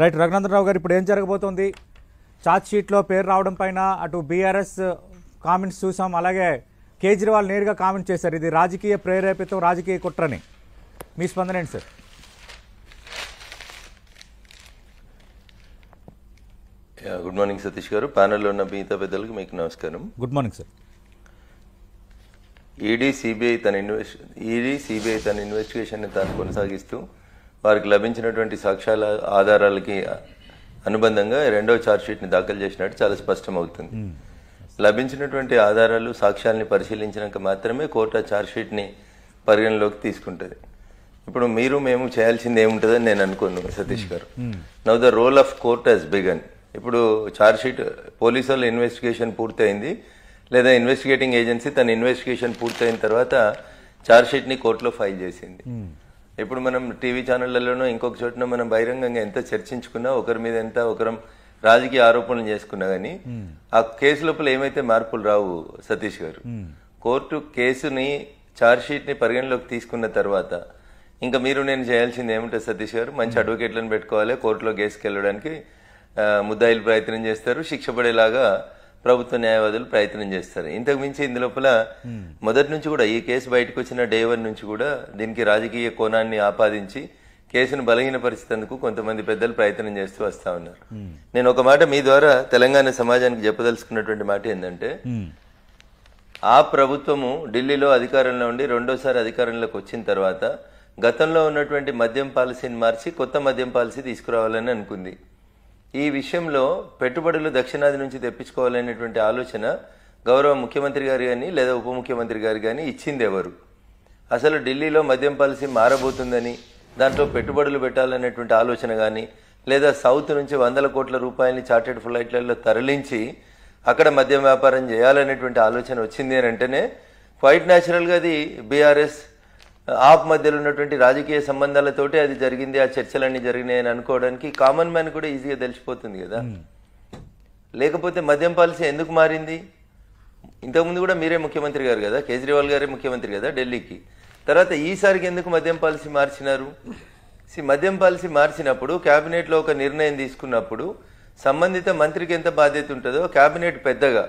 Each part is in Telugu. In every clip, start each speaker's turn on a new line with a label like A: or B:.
A: రైట్ రఘునందనరావు గారు ఇప్పుడు ఏం జరగబోతోంది చార్జ్ షీట్లో పేరు రావడం పైన అటు బీఆర్ఎస్ కామెంట్స్ చూసాం అలాగే కేజ్రీవాల్ నేరుగా కామెంట్ చేశారు ఇది రాజకీయ ప్రేరేపితం రాజకీయ కుట్రని మీ స్పందన ఏంటి సార్
B: గుడ్ మార్నింగ్ సతీష్ గారు ప్యానెల్లో ఉన్న మిగతా పెద్దలకు మీకు నమస్కారం good morning sir ED CBI తన ఇన్వెస్ట్ ఈడీ సిబిఐ తన ఇన్వెస్టిగేషన్ తాను కొనసాగిస్తూ వారికి లభించినటువంటి సాక్ష్యాల ఆధారాలకి అనుబంధంగా రెండవ ఛార్జ్షీట్ని దాఖలు చేసినట్టు చాలా స్పష్టం అవుతుంది లభించినటువంటి ఆధారాలు సాక్ష్యాలని పరిశీలించినాక మాత్రమే కోర్టు ఆ ఛార్జ్షీట్ని పరిగణలోకి తీసుకుంటుంది ఇప్పుడు మీరు మేము చేయాల్సింది ఏముంటుందని నేను అనుకోను Satish garu now the role of court has begun ఇప్పుడు ఛార్జ్షీట్ పోలీసు వాళ్ళు ఇన్వెస్టిగేషన్ పూర్తయింది లేదా ఇన్వెస్టిగేటింగ్ ఏజెన్సీ తన ఇన్వెస్టిగేషన్ పూర్తయిన తర్వాత ఛార్జ్షీట్ని కోర్టులో ఫైల్ చేసింది ఇప్పుడు మనం టీవీ ఛానళ్లలోనూ ఇంకొక చోటున మనం బహిరంగంగా ఎంత చర్చించుకున్నా ఒకరి మీద ఎంత ఒకరం రాజకీయ ఆరోపణలు చేసుకున్నా కానీ hmm. ఆ కేసు లోపల ఏమైతే మార్పులు రావు సతీష్ గారు hmm. కోర్టు కేసుని ని పరిగణలోకి తీసుకున్న తర్వాత ఇంకా మీరు నేను చేయాల్సింది ఏమిటో సతీష్ గారు మంచి hmm. అడ్వకేట్లను పెట్టుకోవాలి కోర్టులో కేసుకెళ్ళడానికి ముద్దాయిలు ప్రయత్నం చేస్తారు శిక్ష పడేలాగా ప్రభుత్వ న్యాయవాదులు ప్రయత్నం చేస్తారు ఇంతకు మించి ఇందు లోపల మొదటి నుంచి కూడా ఈ కేసు బయటకు వచ్చిన డే వన్ నుంచి కూడా దీనికి రాజకీయ కోణాన్ని ఆపాదించి కేసును బలహీనపరిచేందుకు కొంతమంది పెద్దలు ప్రయత్నం చేస్తూ వస్తా ఉన్నారు నేను ఒక మాట మీ ద్వారా తెలంగాణ సమాజానికి చెప్పదలుచుకున్నటువంటి మాట ఏంటంటే ఆ ప్రభుత్వము ఢిల్లీలో అధికారంలో ఉండి రెండోసారి అధికారంలోకి వచ్చిన తర్వాత గతంలో ఉన్నటువంటి మద్యం పాలసీని మార్చి కొత్త మద్యం పాలసీ తీసుకురావాలని అనుకుంది ఈ విషయంలో పెట్టుబడులు దక్షిణాది నుంచి తెప్పించుకోవాలనేటువంటి ఆలోచన గౌరవ ముఖ్యమంత్రి గారు కానీ లేదా ఉప ముఖ్యమంత్రి గారు కానీ ఇచ్చింది ఎవరు అసలు ఢిల్లీలో మద్యం పాలసీ మారబోతుందని దాంట్లో పెట్టుబడులు పెట్టాలనేటువంటి ఆలోచన కానీ లేదా సౌత్ నుంచి వందల కోట్ల రూపాయలని చార్టెడ్ ఫ్లైట్లలో తరలించి అక్కడ మద్యం వ్యాపారం చేయాలనేటువంటి ఆలోచన వచ్చింది అని అంటేనే క్వైట్ న్యాచురల్గా అది బీఆర్ఎస్ ఆప్ మధ్యలో ఉన్నటువంటి రాజకీయ సంబంధాలతోటి అది జరిగింది ఆ చర్చలన్నీ జరిగినాయి అని అనుకోవడానికి కామన్ మ్యాన్ కూడా ఈజీగా తెలిసిపోతుంది కదా hmm. లేకపోతే మద్యం పాలసీ ఎందుకు మారింది ఇంతకుముందు కూడా మీరే ముఖ్యమంత్రి గారు కదా కేజ్రీవాల్ గారే ముఖ్యమంత్రి కదా ఢిల్లీకి తర్వాత ఈసారికి ఎందుకు మద్యం పాలసీ మార్చినారు మద్యం పాలసీ మార్చినప్పుడు క్యాబినెట్లో ఒక నిర్ణయం తీసుకున్నప్పుడు సంబంధిత మంత్రికి ఎంత బాధ్యత ఉంటుందో క్యాబినెట్ పెద్దగా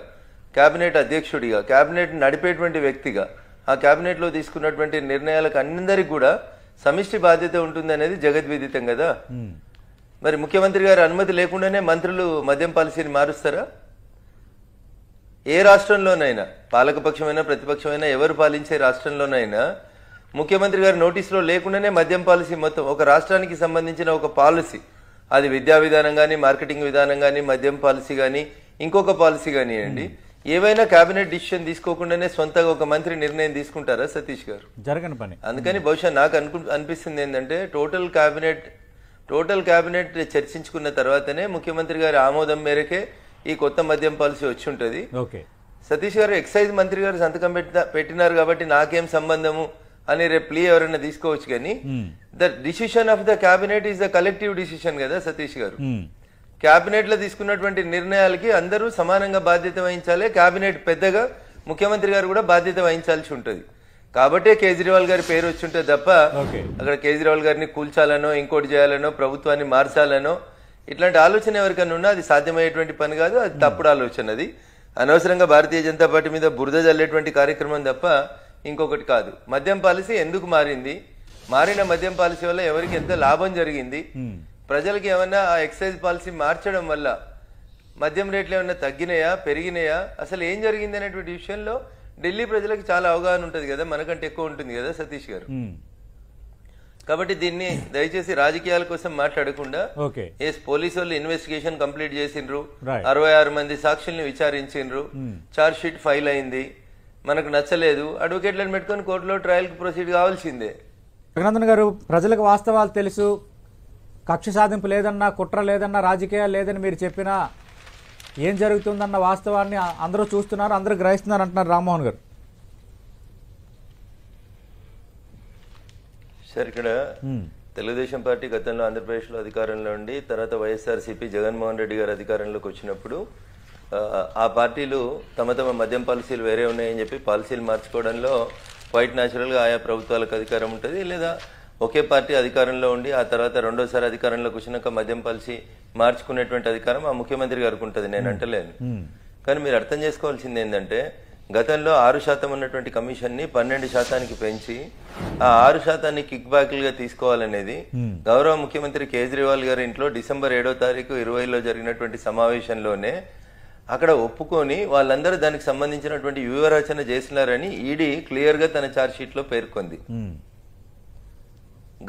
B: క్యాబినెట్ అధ్యక్షుడిగా కేబినెట్ నడిపేటువంటి వ్యక్తిగా ఆ క్యాబినెట్లో తీసుకున్నటువంటి నిర్ణయాలకు అందరికి కూడా సమిష్టి బాధ్యత ఉంటుంది అనేది జగద్విదితం కదా మరి ముఖ్యమంత్రి గారి అనుమతి లేకుండానే మంత్రులు మద్యం పాలసీని మారుస్తారా ఏ రాష్ట్రంలోనైనా పాలకపక్షమైనా ప్రతిపక్షమైనా ఎవరు పాలించే రాష్ట్రంలోనైనా ముఖ్యమంత్రి గారి నోటీసులో లేకుండానే మద్యం పాలసీ మొత్తం ఒక రాష్ట్రానికి సంబంధించిన ఒక పాలసీ అది విద్యా విధానం కానీ మార్కెటింగ్ విధానం కానీ మద్యం పాలసీ కానీ ఇంకొక పాలసీ కానివ్వండి ఏవైనా కేబినెట్ డిసిషన్ తీసుకోకుండానే సొంతగా ఒక మంత్రి నిర్ణయం తీసుకుంటారా సతీష్ గారు జరగని పని అందుకని బహుశా నాకు అనుకు అనిపిస్తుంది ఏంటంటే టోటల్ కేబినెట్ టోటల్ కేబినెట్ చర్చించుకున్న తర్వాతనే ముఖ్యమంత్రి గారి ఆమోదం మేరకే ఈ కొత్త మద్యం పాలసీ వచ్చి ఉంటుంది ఓకే సతీష్ గారు ఎక్సైజ్ మంత్రి గారు సంతకం పెట్టినారు కాబట్టి నాకేం సంబంధము అని రేపు ప్లీ ఎవరైనా తీసుకోవచ్చు కానీ the decision of the cabinet is the collective decision కదా సతీష్ గారు hmm. లో తీసుకున్నటువంటి నిర్ణయాలకి అందరూ సమానంగా బాధ్యత వహించాలి క్యాబినెట్ పెద్దగా ముఖ్యమంత్రి గారు కూడా బాధ్యత వహించాల్సి ఉంటుంది కాబట్టే కేజ్రీవాల్ గారి పేరు వచ్చింటే తప్ప అక్కడ కేజ్రీవాల్ గారిని కూల్చాలనో ఇంకోటి చేయాలనో ప్రభుత్వాన్ని మార్చాలనో ఇట్లాంటి ఆలోచన ఎవరికైనా ఉన్నా అది సాధ్యమయ్యేటువంటి పని కాదు అది తప్పుడు ఆలోచన అది అనవసరంగా భారతీయ జనతా పార్టీ మీద బురద జల్లేటువంటి కార్యక్రమం తప్ప ఇంకొకటి కాదు మద్యం పాలసీ ఎందుకు మారింది మారిన మద్యం పాలసీ వల్ల ఎవరికి ఎంత లాభం జరిగింది ప్రజలకు ఏమన్నా ఆ ఎక్సైజ్ పాలసీ మార్చడం వల్ల మద్యం రేట్లు ఏమన్నా తగ్గినాయా పెరిగినాయా అసలు ఏం జరిగింది అనేటువంటి విషయంలో ఢిల్లీ ప్రజలకు చాలా అవగాహన ఉంటుంది కదా మనకంటే ఎక్కువ ఉంటుంది కదా సతీష్ గారు కాబట్టి దీన్ని దయచేసి రాజకీయాల కోసం మాట్లాడకుండా పోలీసు వాళ్ళు ఇన్వెస్టిగేషన్ కంప్లీట్ చేసిండ్రు అరవై ఆరు మంది సాక్షుల్ని విచారించిండ్రు చార్జ్ షీట్ ఫైల్ అయింది మనకు నచ్చలేదు అడ్వకేట్లను పెట్టుకొని కోర్టులో ట్రయల్ ప్రొసీడ్ కావాల్సిందే
A: రఘునందన్ గారు ప్రజలకు వాస్తవాలు తెలుసు కక్ష సాధింపు లేదన్నా కుట్ర లేదన్నా రాజకీయాలు లేదని మీరు చెప్పినా ఏం జరుగుతుందన్న వాస్తవాన్ని అందరూ చూస్తున్నారు అందరూ గ్రహిస్తున్నారు అంటున్నారు రామ్మోహన్ గారు
B: సార్ ఇక్కడ తెలుగుదేశం పార్టీ గతంలో ఆంధ్రప్రదేశ్లో అధికారంలో ఉండి తర్వాత వైఎస్ఆర్సీపీ జగన్మోహన్ రెడ్డి గారు అధికారంలోకి వచ్చినప్పుడు ఆ పార్టీలు తమ తమ మద్యం పాలసీలు వేరే ఉన్నాయని చెప్పి పాలసీలు మార్చుకోవడంలో క్వైట్ న్యాచురల్గా ఆయా ప్రభుత్వాలకు అధికారం ఉంటుంది లేదా ఒకే పార్టీ అధికారంలో ఉండి ఆ తర్వాత రెండోసారి అధికారంలోకి వచ్చినాక మద్యం పలిసి మార్చుకునేటువంటి అధికారం ఆ ముఖ్యమంత్రి గారికి ఉంటుంది నేను hmm. అంటలేను hmm. కానీ మీరు అర్థం చేసుకోవాల్సింది ఏంటంటే గతంలో ఆరు శాతం ఉన్నటువంటి కమిషన్ ని పన్నెండు శాతానికి పెంచి ఆ ఆరు శాతాన్ని కిక్ బ్యాక్లుగా తీసుకోవాలనేది hmm. గౌరవ ముఖ్యమంత్రి కేజ్రీవాల్ గారి ఇంట్లో డిసెంబర్ ఏడో తారీఖు ఇరవైలో జరిగినటువంటి సమావేశంలోనే అక్కడ ఒప్పుకొని వాళ్ళందరూ దానికి సంబంధించినటువంటి వ్యూహరచన చేసినారని ఈడీ గా తన ఛార్జ్ లో పేర్కొంది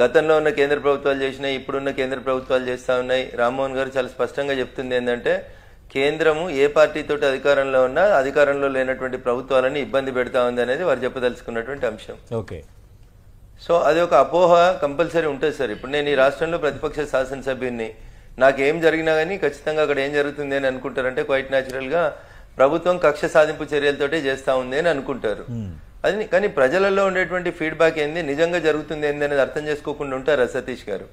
B: గతంలో ఉన్న కేంద్ర ప్రభుత్వాలు చేసినాయి ఇప్పుడున్న కేంద్ర ప్రభుత్వాలు చేస్తూ ఉన్నాయి రామ్మోహన్ గారు చాలా స్పష్టంగా చెప్తుంది ఏంటంటే కేంద్రము ఏ పార్టీతో అధికారంలో ఉన్నా అధికారంలో లేనటువంటి ప్రభుత్వాలని ఇబ్బంది పెడతా ఉంది అనేది వారు చెప్పదలుచుకున్నటువంటి అంశం ఓకే సో అది ఒక అపోహ కంపల్సరీ ఉంటుంది సార్ ఇప్పుడు నేను ఈ రాష్ట్రంలో ప్రతిపక్ష శాసనసభ్యుని నాకేం జరిగినా కానీ ఖచ్చితంగా అక్కడ ఏం జరుగుతుంది అని అనుకుంటారంటే క్వైట్ న్యాచురల్గా ప్రభుత్వం కక్ష సాధింపు చర్యలతోటే చేస్తూ ఉంది అని అనుకుంటారు అది కానీ ప్రజలలో ఉండేటువంటి ఫీడ్బ్యాక్ ఏంది నిజంగా జరుగుతుంది ఏంది అనేది అర్థం చేసుకోకుండా ఉంటారు సతీష్ గారు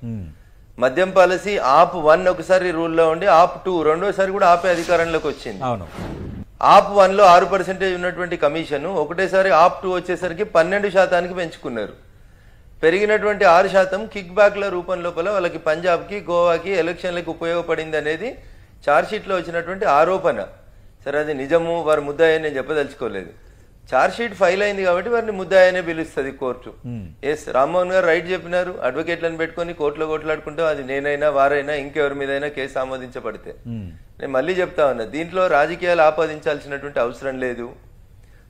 B: మద్యం పాలసీ ఆప్ వన్ ఒకసారి రూల్లో ఉండి ఆప్ టూ రెండోసారి కూడా ఆపే అధికారంలోకి వచ్చింది ఆప్ వన్ లో ఆరు పర్సెంటేజ్ ఉన్నటువంటి కమిషన్ ఒకటేసారి ఆప్ టూ వచ్చేసరికి పన్నెండు శాతానికి పెంచుకున్నారు పెరిగినటువంటి ఆరు శాతం కిక్ బ్యాక్ల రూపం లోపల వాళ్ళకి పంజాబ్కి గోవాకి ఎలక్షన్లకు ఉపయోగపడింది అనేది ఛార్జ్షీట్లో వచ్చినటువంటి ఆరోపణ సరే అది నిజము వారు ముద్దాయని నేను చెప్పదలుచుకోలేదు షీట్ ఫైల్ అయింది కాబట్టి వారిని ముద్దాయనే పిలుస్తుంది కోర్టు ఎస్ hmm. రామ్మోహన్ గారు రైట్ చెప్పినారు అడ్వకేట్లను పెట్టుకుని కోర్టులో కొట్లాడుకుంటే అది నేనైనా వారైనా ఇంకెవరి మీదైనా కేసు ఆమోదించబడితే hmm. నేను మళ్ళీ చెప్తా ఉన్నా దీంట్లో రాజకీయాలు ఆపాదించాల్సినటువంటి అవసరం లేదు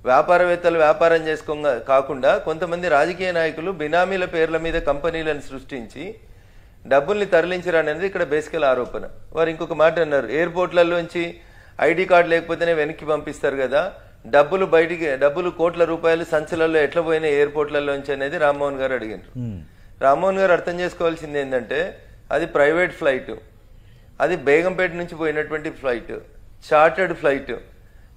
B: వ్యాపారవేత్తలు వ్యాపారం చేసుకో కాకుండా కొంతమంది రాజకీయ నాయకులు బినామీల పేర్ల మీద కంపెనీలను సృష్టించి డబ్బుల్ని తరలించరనేది ఇక్కడ బేసికల్ ఆరోపణ వారు ఇంకొక మాట అన్నారు ఎయిర్పోర్ట్లలోంచి ఐడి కార్డు లేకపోతేనే వెనక్కి పంపిస్తారు కదా డబ్బులు బయటికి డబ్బులు కోట్ల రూపాయలు సంచలలో ఎట్లా పోయినాయి ఎయిర్పోర్ట్లలోంచి అనేది రామ్మోహన్ గారు అడిగారు రామ్మోహన్ గారు అర్థం చేసుకోవాల్సింది ఏంటంటే అది ప్రైవేట్ ఫ్లైట్ అది బేగంపేట నుంచి పోయినటువంటి ఫ్లైట్ చార్టర్డ్ ఫ్లైట్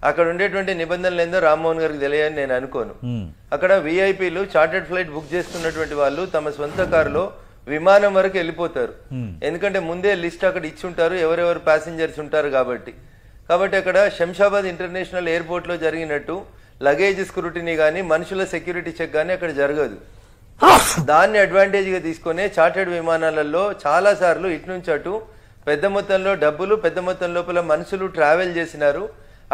B: అక్కడ ఉండేటువంటి నిబంధనలు ఏందో రామ్మోహన్ గారికి తెలియని నేను అనుకోను అక్కడ విఐపీలు చార్టర్డ్ ఫ్లైట్ బుక్ చేసుకున్నటువంటి వాళ్ళు తమ సొంత కారులో విమానం వరకు వెళ్ళిపోతారు ఎందుకంటే ముందే లిస్ట్ అక్కడ ఇచ్చి ఉంటారు ఎవరెవరు ప్యాసింజర్స్ ఉంటారు కాబట్టి కాబట్టి అక్కడ శంషాబాద్ ఇంటర్నేషనల్ ఎయిర్పోర్ట్లో జరిగినట్టు లగేజ్ స్క్రూటినీ కానీ మనుషుల సెక్యూరిటీ చెక్ కానీ అక్కడ జరగదు దాన్ని అడ్వాంటేజ్గా తీసుకునే చార్టెడ్ విమానాలలో చాలాసార్లు ఇటు నుంచి అటు పెద్ద మొత్తంలో డబ్బులు పెద్ద మొత్తం లోపల మనుషులు ట్రావెల్ చేసినారు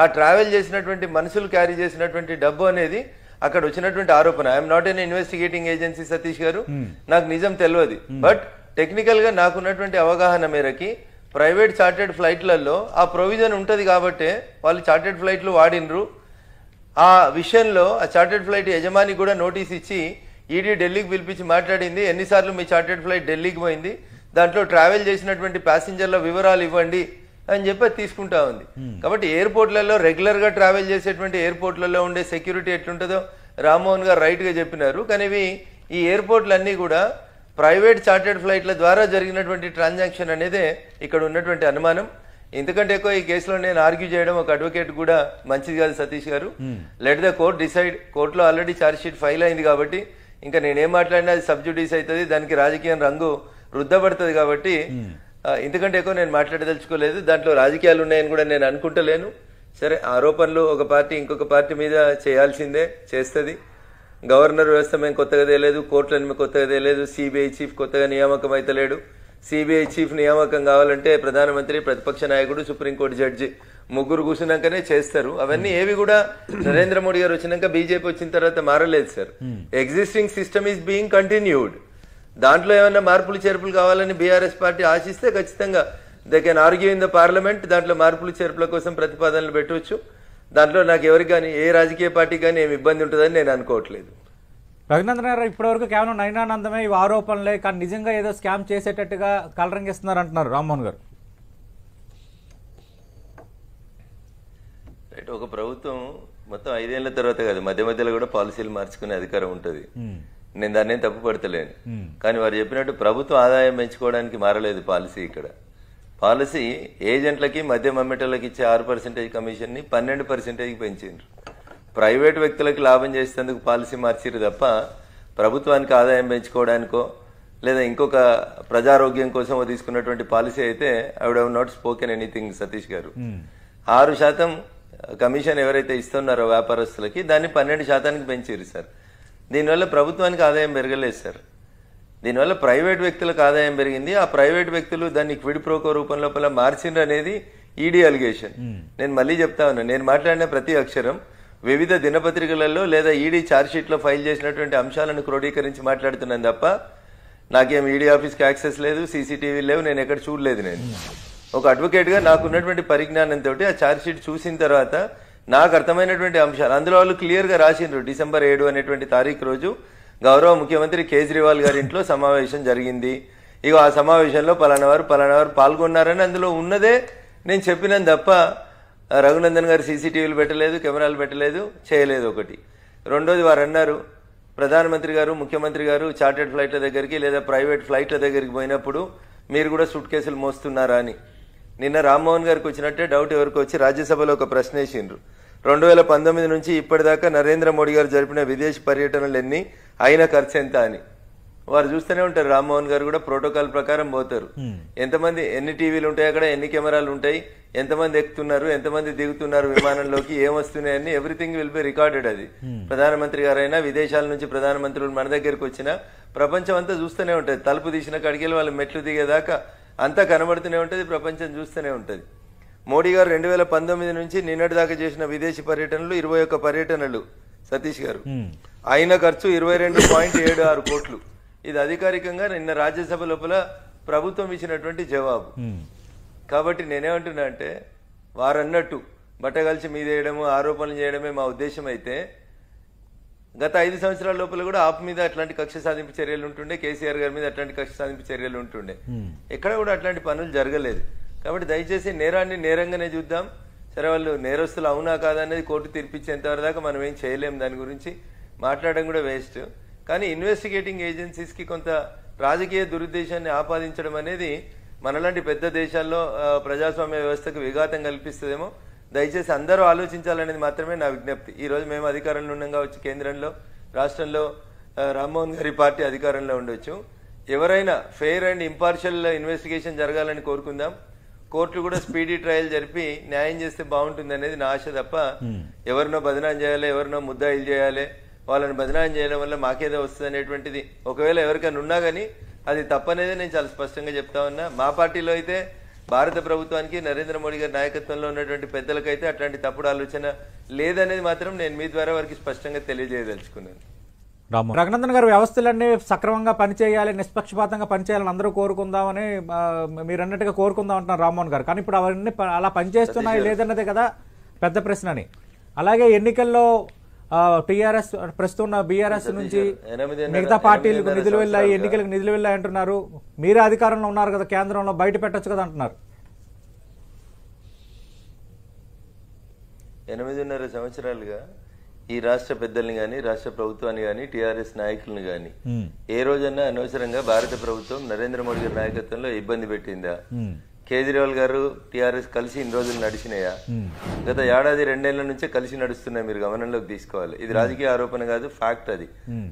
B: ఆ ట్రావెల్ చేసినటువంటి మనుషులు క్యారీ చేసినటువంటి డబ్బు అనేది అక్కడ వచ్చినటువంటి ఆరోపణ I'm not an investigating agency Satish garu hmm. నాకు నిజం తెలియదు బట్ టెక్నికల్ గా నాకున్నటువంటి అవగాహన మేరకి ప్రైవేట్ చార్టెడ్ ఫ్లైట్లలో ఆ ప్రొవిజన్ ఉంటుంది కాబట్టి వాళ్ళు చార్టెడ్ ఫ్లైట్లు వాడినరు ఆ విషయంలో ఆ చార్టెడ్ ఫ్లైట్ యజమాని కూడా నోటీస్ ఇచ్చి ఈడీ ఢిల్లీకి పిలిపించి మాట్లాడింది ఎన్నిసార్లు మీ చార్టెడ్ ఫ్లైట్ ఢిల్లీకి పోయింది దాంట్లో ట్రావెల్ చేసినటువంటి ప్యాసింజర్ల వివరాలు ఇవ్వండి అని చెప్పి తీసుకుంటా ఉంది కాబట్టి ఎయిర్పోర్ట్లలో రెగ్యులర్గా ట్రావెల్ చేసేటువంటి ఎయిర్పోర్ట్లలో ఉండే సెక్యూరిటీ ఎట్లుంటుందో రామ్మోహన్ గారు రైట్గా చెప్పినారు కానీ ఈ ఎయిర్పోర్ట్లన్నీ కూడా ప్రైవేట్ చార్టెడ్ ఫ్లైట్ల ద్వారా జరిగినటువంటి ట్రాన్సాక్షన్ అనేది ఇక్కడ ఉన్నటువంటి అనుమానం ఎందుకంటే ఎక్కువ ఈ కేసులో నేను ఆర్గ్యూ చేయడం ఒక అడ్వకేట్ కూడా మంచిది కాదు Satish garu let the court decide కోర్టులో ఆల్రెడీ ఛార్జ్షీట్ ఫైల్ అయింది కాబట్టి ఇంకా నేనేం మాట్లాడినా అది సబ్జుడీస్ అవుతుంది దానికి రాజకీయం రంగు వృద్ధపడుతుంది కాబట్టి hmm. ఎందుకంటే ఎక్కువ నేను మాట్లాడదలుచుకోలేదు దాంట్లో రాజకీయాలు ఉన్నాయని కూడా నేను అనుకుంటలేను సరే ఆరోపణలు ఒక పార్టీ ఇంకొక పార్టీ మీద చేయాల్సిందే చేస్తుంది గవర్నర్ వ్యవస్థ మేము కొత్తగా తేలేదు కోర్టులను మేము కొత్తగా తేలేదు సిబిఐ చీఫ్ కొత్తగా నియామకం లేడు సిబిఐ చీఫ్ నియామకం కావాలంటే ప్రధానమంత్రి ప్రతిపక్ష నాయకుడు సుప్రీంకోర్టు జడ్జి ముగ్గురు కూర్చున్నాకనే చేస్తారు అవన్నీ ఏవి కూడా నరేంద్ర మోడీ గారు వచ్చినాక బీజేపీ వచ్చిన తర్వాత మారలేదు sir existing system is being continued దాంట్లో ఏమైనా మార్పులు చేర్పులు కావాలని బీఆర్ఎస్ పార్టీ ఆశిస్తే ఖచ్చితంగా they can argue in the parliament దాంట్లో మార్పులు చేర్పుల కోసం ప్రతిపాదనలు పెట్టవచ్చు దాంట్లో నాకు ఎవరికి కానీ ఏ రాజకీయ పార్టీ కానీ ఏమి ఇబ్బంది ఉంటుందని నేను అనుకోవట్లేదు
A: రఘునందన్ ఇప్పటి వరకు కేవలం నయనానందమే ఇవి ఆరోపణలే కానీ నిజంగా ఏదో స్కామ్ చేసేటట్టుగా కలరంగిస్తున్నారు అంటున్నారు రామ్మోహన్ గారు
B: రైట్ ఒక ప్రభుత్వం మొత్తం ఐదేళ్ల తర్వాత కాదు మధ్య మధ్యలో కూడా పాలసీలు మార్చుకునే అధికారం ఉంటుంది నేను దాన్ని తప్పు పడతలేను కానీ వారు చెప్పినట్టు ప్రభుత్వం ఆదాయం పెంచుకోవడానికి మారలేదు పాలసీ ఇక్కడ పాలసీ ఏజెంట్లకి మధ్య మమ్మెటలకి ఇచ్చే ఆరు పర్సెంటేజ్ కమిషన్ని పన్నెండు పర్సెంటేజ్కి పెంచిండ్రు ప్రైవేట్ వ్యక్తులకు లాభం చేసేందుకు పాలసీ మార్చిరు తప్ప ప్రభుత్వానికి ఆదాయం పెంచుకోవడానికో లేదా ఇంకొక ప్రజారోగ్యం కోసం తీసుకున్నటువంటి పాలసీ అయితే I would not spoken anything Satish garu hmm. ఆరు శాతం కమిషన్ ఎవరైతే ఇస్తున్నారో వ్యాపారస్తులకి దాన్ని పన్నెండు శాతానికి పెంచారు సార్ దీనివల్ల ప్రభుత్వానికి ఆదాయం పెరగలేదు సార్ దీనివల్ల ప్రైవేట్ వ్యక్తులకు ఆదాయం పెరిగింది ఆ ప్రైవేట్ వ్యక్తులు దాన్ని క్విడ్ ప్రోకో రూపం లోపల మార్చిండ్రు అనేది ఈడీ అలిగేషన్ నేను మళ్ళీ చెప్తా ఉన్నాను నేను మాట్లాడిన ప్రతి అక్షరం వివిధ దినపత్రికలలో లేదా ఈడీ ఛార్జ్షీట్లో ఫైల్ చేసినటువంటి అంశాలను క్రోడీకరించి మాట్లాడుతున్నాను తప్ప నాకేం ఈడీ ఆఫీస్కి యాక్సెస్ లేదు సీసీటీవీ లేవు నేను ఎక్కడ చూడలేదు నేను ఒక అడ్వకేట్గా ఉన్నటువంటి పరిజ్ఞానంతో ఆ ఛార్జ్షీట్ చూసిన తర్వాత నాకు అర్థమైనటువంటి అంశాలు అందులో వాళ్ళు క్లియర్గా రాసిండ్రు డిసెంబర్ ఏడు అనేటువంటి తారీఖు రోజు గౌరవ ముఖ్యమంత్రి కేజ్రీవాల్ గారి ఇంట్లో సమావేశం జరిగింది ఇక ఆ సమావేశంలో పలానవారు పలానవారు పాల్గొన్నారని అందులో ఉన్నదే నేను చెప్పినాను తప్ప రఘునందన్ గారు సీసీటీవీలు పెట్టలేదు కెమెరాలు పెట్టలేదు చేయలేదు ఒకటి రెండోది వారు అన్నారు ప్రధానమంత్రి గారు ముఖ్యమంత్రి గారు చార్టెడ్ ఫ్లైట్ల దగ్గరికి లేదా ప్రైవేట్ ఫ్లైట్ల దగ్గరికి పోయినప్పుడు మీరు కూడా సూట్ కేసులు మోస్తున్నారా అని నిన్న రామ్మోహన్ గారికి వచ్చినట్టే డౌట్ ఎవరికి వచ్చి రాజ్యసభలో ఒక ప్రశ్న వేసిండ్రు రెండు వేల పంతొమ్మిది నుంచి ఇప్పటిదాకా నరేంద్ర మోడీ గారు జరిపిన విదేశీ పర్యటనలు ఎన్ని అయిన ఖర్చు ఎంత అని వారు చూస్తూనే ఉంటారు రామ్మోహన్ గారు కూడా ప్రోటోకాల్ ప్రకారం పోతారు ఎంతమంది ఎన్ని టీవీలు ఉంటాయి అక్కడ ఎన్ని కెమెరాలు ఉంటాయి ఎంతమంది ఎక్కుతున్నారు ఎంతమంది దిగుతున్నారు విమానంలోకి ఏమొస్తున్నాయని ఎవ్రీథింగ్ విల్ బి రికార్డెడ్ అది ప్రధానమంత్రి గారైనా విదేశాల నుంచి ప్రధానమంత్రులు మన దగ్గరికి వచ్చినా ప్రపంచం అంతా చూస్తూనే ఉంటుంది తలుపు తీసిన కడికెళ్ళి వాళ్ళు మెట్లు దిగేదాకా అంతా కనబడుతూనే ఉంటుంది ప్రపంచం చూస్తూనే ఉంటుంది మోడీ గారు రెండు వేల పంతొమ్మిది నుంచి నిన్నటి దాకా చేసిన విదేశీ పర్యటనలు ఇరవై ఒక్క పర్యటనలు సతీష్ గారు ఆయన ఖర్చు ఇరవై రెండు పాయింట్ ఏడు ఆరు కోట్లు ఇది అధికారికంగా నిన్న రాజ్యసభ లోపల ప్రభుత్వం ఇచ్చినటువంటి జవాబు కాబట్టి నేనేమంటున్నా అంటే వారన్నట్టు బట్ట కలిసి మీదేయడము ఆరోపణలు చేయడమే మా ఉద్దేశం అయితే గత ఐదు సంవత్సరాల లోపల కూడా ఆప్ మీద అట్లాంటి కక్ష సాధింపు చర్యలు ఉంటుండే కేసీఆర్ గారి మీద అట్లాంటి కక్ష సాధింపు చర్యలు ఉంటుండే ఎక్కడ కూడా అట్లాంటి పనులు జరగలేదు కాబట్టి దయచేసి నేరాన్ని నేరంగానే చూద్దాం సరే వాళ్ళు నేరస్తులు అవునా కాదనేది కోర్టు తీర్పించేంతవరకు దాకా మనం ఏం చేయలేం దాని గురించి మాట్లాడడం కూడా వేస్ట్ కానీ ఇన్వెస్టిగేటింగ్ ఏజెన్సీస్కి కొంత రాజకీయ దురుద్దేశాన్ని ఆపాదించడం అనేది మనలాంటి పెద్ద దేశాల్లో ప్రజాస్వామ్య వ్యవస్థకు విఘాతం కల్పిస్తుందేమో దయచేసి అందరూ ఆలోచించాలనేది మాత్రమే నా విజ్ఞప్తి ఈరోజు మేము అధికారంలో ఉన్నాం కావచ్చు కేంద్రంలో రాష్ట్రంలో రామ్మోహన్ గారి పార్టీ అధికారంలో ఉండొచ్చు ఎవరైనా ఫెయిర్ అండ్ ఇంపార్షియల్ ఇన్వెస్టిగేషన్ జరగాలని కోరుకుందాం కోర్టులు కూడా స్పీడీ ట్రయల్ జరిపి న్యాయం చేస్తే బాగుంటుంది అనేది నా ఆశ తప్ప hmm. ఎవరినో బదనాం చేయాలి ఎవరినో ముద్దాయిలు చేయాలి వాళ్ళని బదనాం చేయడం వల్ల మాకేదో వస్తుంది అనేటువంటిది ఒకవేళ ఎవరికైనా ఉన్నా కానీ అది తప్పనేది నేను చాలా స్పష్టంగా చెప్తా ఉన్నా మా పార్టీలో అయితే భారత ప్రభుత్వానికి నరేంద్ర మోడీ గారి నాయకత్వంలో ఉన్నటువంటి పెద్దలకైతే అట్లాంటి తప్పుడు ఆలోచన లేదనేది మాత్రం నేను మీ ద్వారా వారికి స్పష్టంగా తెలియజేయదలుచుకున్నాను
A: రఘునందన్ గారు వ్యవస్థలన్నీ సక్రమంగా పనిచేయాలి నిష్పక్షపాతంగా పనిచేయాలని అందరూ కోరుకుందామని మీరు అన్నట్టుగా కోరుకుందాం అంటున్నారు రామ్మోహన్ గారు కానీ ఇప్పుడు అవన్నీ అలా పనిచేస్తున్నాయి లేదన్నదే కదా పెద్ద ప్రశ్న అని అలాగే ఎన్నికల్లో టీఆర్ఎస్ ప్రస్తుతం బీఆర్ఎస్ నుంచి మిగతా పార్టీలకు నిధులు వెళ్ళాయి ఎన్నికలకు నిధులు వెళ్ళాయి అంటున్నారు మీరే అధికారంలో ఉన్నారు కదా కేంద్రంలో బయట పెట్టచ్చు కదా అంటున్నారు
B: ఎనిమిదిన్నర సంవత్సరాలుగా ఈ రాష్ట్ర పెద్దల్ని కానీ రాష్ట్ర ప్రభుత్వాన్ని కానీ టీఆర్ఎస్ నాయకులను కానీ ఏ రోజన్నా అనవసరంగా భారత ప్రభుత్వం నరేంద్ర మోడీ గారి నాయకత్వంలో ఇబ్బంది పెట్టిందా కేజ్రీవాల్ గారు టీఆర్ఎస్ కలిసి ఇన్ని రోజులు నడిచినాయా గత ఏడాది రెండేళ్ల నుంచే కలిసి నడుస్తున్నాయి మీరు గమనంలోకి తీసుకోవాలి ఇది రాజకీయ ఆరోపణ కాదు ఫ్యాక్ట్ అది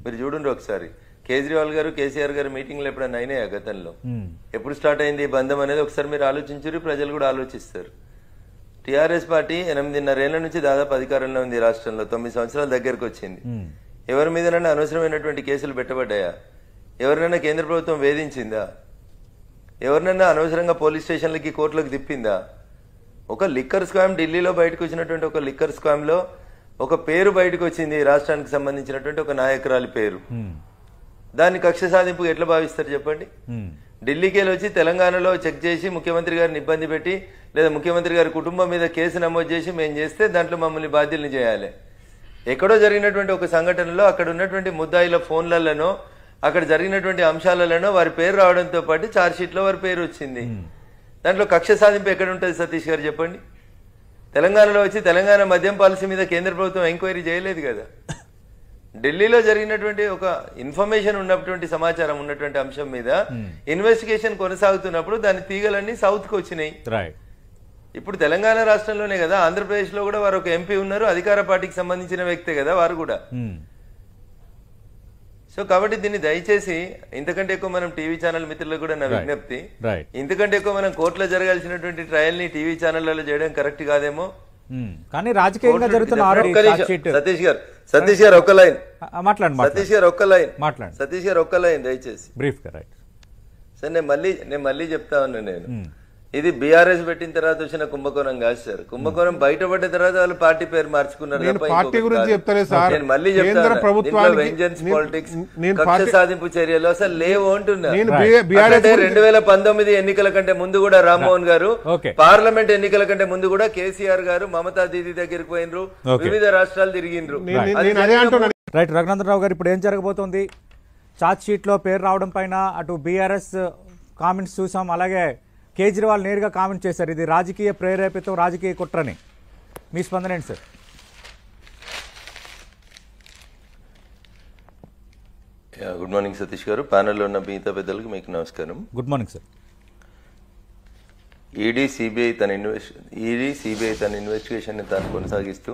B: మీరు చూడండి ఒకసారి కేజ్రీవాల్ గారు కేసీఆర్ గారు మీటింగ్లు ఎప్పుడైనా అయినాయా గతంలో ఎప్పుడు స్టార్ట్ అయింది ఈ బంధం అనేది ఒకసారి మీరు ఆలోచించారు ప్రజలు కూడా ఆలోచిస్తారు టిఆర్ఎస్ పార్టీ ఎనిమిదిన్నరేళ్ల నుంచి దాదాపు అధికారంలో ఉంది రాష్ట్రంలో తొమ్మిది సంవత్సరాల దగ్గరకు వచ్చింది ఎవరి మీదనైనా అనవసరమైనటువంటి కేసులు పెట్టబడ్డాయా ఎవరినైనా కేంద్ర ప్రభుత్వం వేధించిందా ఎవరినైనా అనవసరంగా పోలీస్ స్టేషన్లకి కోర్టులకు తిప్పిందా ఒక లిక్కర్ స్క్వామ్ ఢిల్లీలో బయటకు వచ్చినటువంటి ఒక లిక్కర్ లో ఒక పేరు బయటకు వచ్చింది రాష్ట్రానికి సంబంధించినటువంటి ఒక నాయకురాలి పేరు దాన్ని కక్ష సాధింపు ఎట్లా భావిస్తారు చెప్పండి ఢిల్లీకి వెళ్ళి వచ్చి తెలంగాణలో చెక్ చేసి ముఖ్యమంత్రి గారిని ఇబ్బంది పెట్టి లేదా ముఖ్యమంత్రి గారి కుటుంబం మీద కేసు నమోదు చేసి మేము చేస్తే దాంట్లో మమ్మల్ని బాధ్యతలు చేయాలి ఎక్కడో జరిగినటువంటి ఒక సంఘటనలో అక్కడ ఉన్నటువంటి ముద్దాయిల ఫోన్లలోనో అక్కడ జరిగినటువంటి అంశాలలోనో వారి పేరు రావడంతో పాటు చార్జ్షీట్లో వారి పేరు వచ్చింది దాంట్లో కక్ష సాధింపు ఎక్కడ ఉంటుంది సతీష్ గారు చెప్పండి తెలంగాణలో వచ్చి తెలంగాణ మద్యం పాలసీ మీద కేంద్ర ప్రభుత్వం ఎంక్వైరీ చేయలేదు కదా ఢిల్లీలో జరిగినటువంటి ఒక ఇన్ఫర్మేషన్ ఉన్నటువంటి సమాచారం ఉన్నటువంటి అంశం మీద hmm. ఇన్వెస్టిగేషన్ కొనసాగుతున్నప్పుడు దాని తీగలన్నీ సౌత్ కు వచ్చినాయి ఇప్పుడు తెలంగాణ రాష్ట్రంలోనే కదా ఆంధ్రప్రదేశ్ లో కూడా వారు ఒక ఎంపీ ఉన్నారు అధికార పార్టీకి సంబంధించిన వ్యక్తే కదా వారు కూడా hmm. సో కాబట్టి దీన్ని దయచేసి ఇంతకంటే ఎక్కువ మనం టీవీ ఛానల్ మిత్రులకు కూడా నా విజ్ఞప్తి ఇంతకంటే ఎక్కువ మనం కోర్టులో జరగాల్సినటువంటి ట్రయల్ ని టీవీ ఛానళ్లలో చేయడం కరెక్ట్ కాదేమో
A: Hmm. కానీ రాజకీయంగా జరుగుతున్న సతీష్ గారు
B: సతీష్ గారు ఒక లైన్
A: మాట్లాడండి సతీష్ గారు ఒక్క లైన్ మాట్లాడండి
B: సతీష్ గారు ఒక్క లైన్ దయచేసి బ్రీఫ్ గా రైట్ సరే నేను మళ్ళీ నేను మళ్ళీ చెప్తా ఉన్నాను నేను hmm. ఇది బీఆర్ఎస్ పెట్టిన తర్వాత వచ్చిన కుంభకోణం కాదు సార్ కుంభకోణం hmm. బయటపడిన తర్వాత వాళ్ళు పార్టీ పేరు మార్చుకున్నారు నేను మళ్ళీ పాలిటిక్స్ సాధింపు చర్యలు అసలు లేవు అంటున్నా రెండు వేల పంతొమ్మిది ఎన్నికల కంటే ముందు కూడా రామ్మోహన్ గారు పార్లమెంట్ ఎన్నికల కంటే ముందు కూడా కేసీఆర్ గారు మమతా దీదీ దగ్గరికి పోయినరు వివిధ రాష్ట్రాలు తిరిగిండ్రు
A: రైట్ రఘునందరావు గారు ఇప్పుడు ఏం జరగబోతోంది చార్జ్ షీట్ లో పేరు రావడం పైన అటు బీఆర్ఎస్ కామెంట్స్ చూసాం అలాగే కేజ్రీవాల్ నేరుగా కామెంట్ చేశారు ఇది రాజకీయ ప్రేరేపితం రాజకీయ కుట్రని మీ స్పందన ఏంటి సార్
B: గుడ్ మార్నింగ్ సతీష్ గారు ప్యానెల్లో ఉన్న మిగతా పెద్దలకు మీకు నమస్కారం good morning sir ED CBI తన ఇన్వెస్ట్ ఈడీ సిబిఐ తన ఇన్వెస్టిగేషన్ని తాను కొనసాగిస్తూ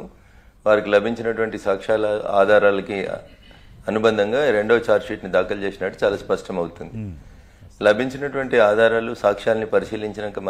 B: వారికి లభించినటువంటి సాక్ష్యాల ఆధారాలకి అనుబంధంగా రెండవ ఛార్జ్షీట్ని దాఖలు చేసినట్టు చాలా స్పష్టమవుతుంది లభించినటువంటి ఆధారాలు సాక్ష్యాలని పరిశీలించినాక